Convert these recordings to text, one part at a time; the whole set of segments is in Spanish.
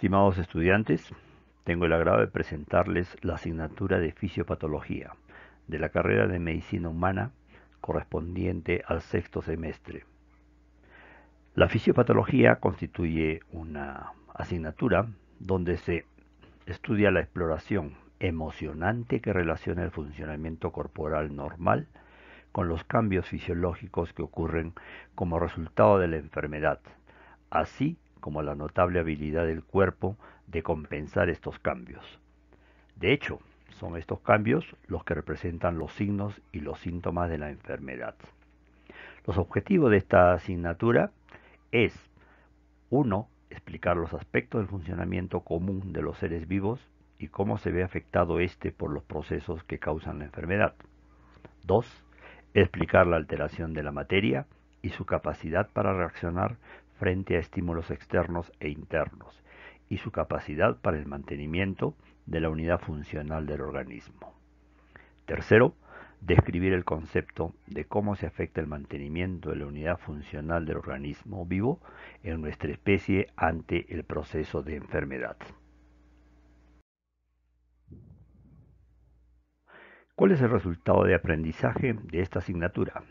Estimados estudiantes, tengo el agrado de presentarles la asignatura de fisiopatología de la carrera de medicina humana correspondiente al sexto semestre. La fisiopatología constituye una asignatura donde se estudia la exploración emocionante que relaciona el funcionamiento corporal normal con los cambios fisiológicos que ocurren como resultado de la enfermedad, así como la notable habilidad del cuerpo de compensar estos cambios. De hecho, son estos cambios los que representan los signos y los síntomas de la enfermedad. Los objetivos de esta asignatura es 1. Explicar los aspectos del funcionamiento común de los seres vivos y cómo se ve afectado éste por los procesos que causan la enfermedad. 2. Explicar la alteración de la materia y su capacidad para reaccionar frente a estímulos externos e internos y su capacidad para el mantenimiento de la unidad funcional del organismo. Tercero, describir el concepto de cómo se afecta el mantenimiento de la unidad funcional del organismo vivo en nuestra especie ante el proceso de enfermedad. ¿Cuál es el resultado de aprendizaje de esta asignatura?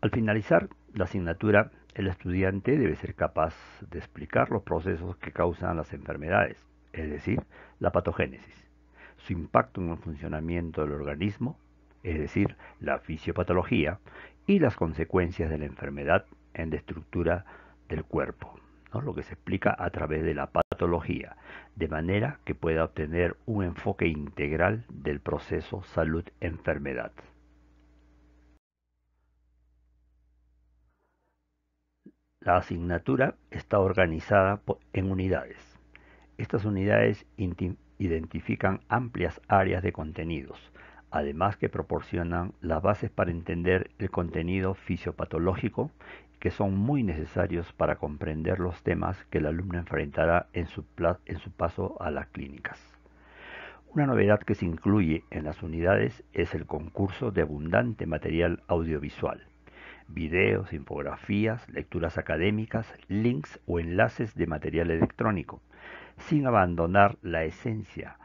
Al finalizar la asignatura, el estudiante debe ser capaz de explicar los procesos que causan las enfermedades, es decir, la patogénesis, su impacto en el funcionamiento del organismo, es decir, la fisiopatología, y las consecuencias de la enfermedad en la estructura del cuerpo, lo que se explica a través de la patología, de manera que pueda obtener un enfoque integral del proceso salud-enfermedad. La asignatura está organizada en unidades. Estas unidades identifican amplias áreas de contenidos, además que proporcionan las bases para entender el contenido fisiopatológico que son muy necesarios para comprender los temas que el alumno enfrentará en su, paso a las clínicas. Una novedad que se incluye en las unidades es el concurso de abundante material audiovisual videos, infografías, lecturas académicas, links o enlaces de material electrónico, sin abandonar la esencia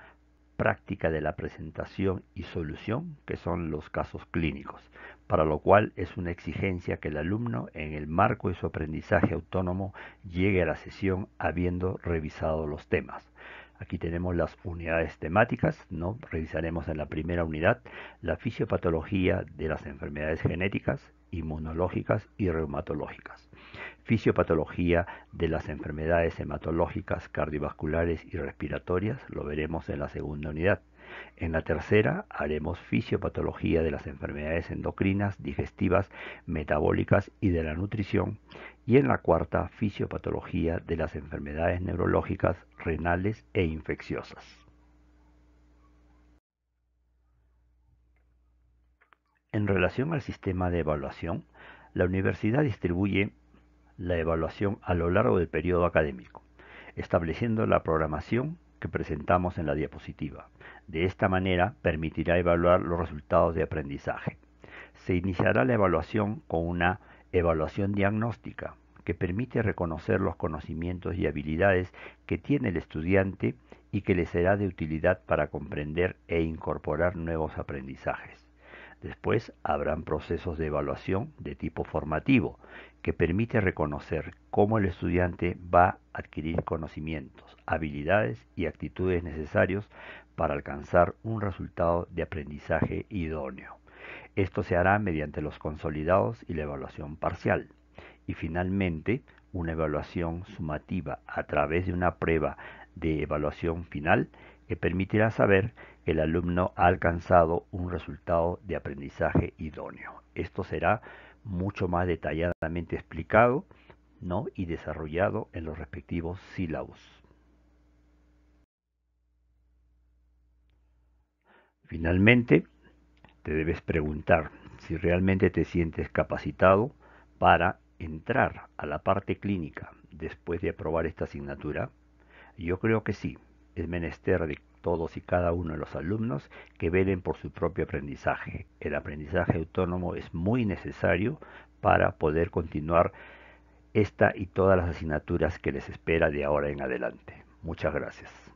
práctica de la presentación y solución, que son los casos clínicos, para lo cual es una exigencia que el alumno, en el marco de su aprendizaje autónomo, llegue a la sesión habiendo revisado los temas. Aquí tenemos las unidades temáticas, ¿no? Revisaremos en la primera unidad la fisiopatología de las enfermedades genéticas, inmunológicas y reumatológicas. Fisiopatología de las enfermedades hematológicas, cardiovasculares y respiratorias lo veremos en la segunda unidad. En la tercera haremos fisiopatología de las enfermedades endocrinas, digestivas, metabólicas y de la nutrición y en la cuarta, fisiopatología de las enfermedades neurológicas, renales e infecciosas. En relación al sistema de evaluación, la universidad distribuye la evaluación a lo largo del periodo académico, estableciendo la programación que presentamos en la diapositiva. De esta manera permitirá evaluar los resultados de aprendizaje. Se iniciará la evaluación con una Evaluación diagnóstica, que permite reconocer los conocimientos y habilidades que tiene el estudiante y que le será de utilidad para comprender e incorporar nuevos aprendizajes. Después habrán procesos de evaluación de tipo formativo, que permite reconocer cómo el estudiante va a adquirir conocimientos, habilidades y actitudes necesarios para alcanzar un resultado de aprendizaje idóneo. Esto se hará mediante los consolidados y la evaluación parcial. Y finalmente, una evaluación sumativa a través de una prueba de evaluación final que permitirá saber que el alumno ha alcanzado un resultado de aprendizaje idóneo. Esto será mucho más detalladamente explicado ¿no? y desarrollado en los respectivos sílabos. Finalmente, te debes preguntar si realmente te sientes capacitado para entrar a la parte clínica después de aprobar esta asignatura? Yo creo que sí, es menester de todos y cada uno de los alumnos que velen por su propio aprendizaje. El aprendizaje autónomo es muy necesario para poder continuar esta y todas las asignaturas que les espera de ahora en adelante. Muchas gracias.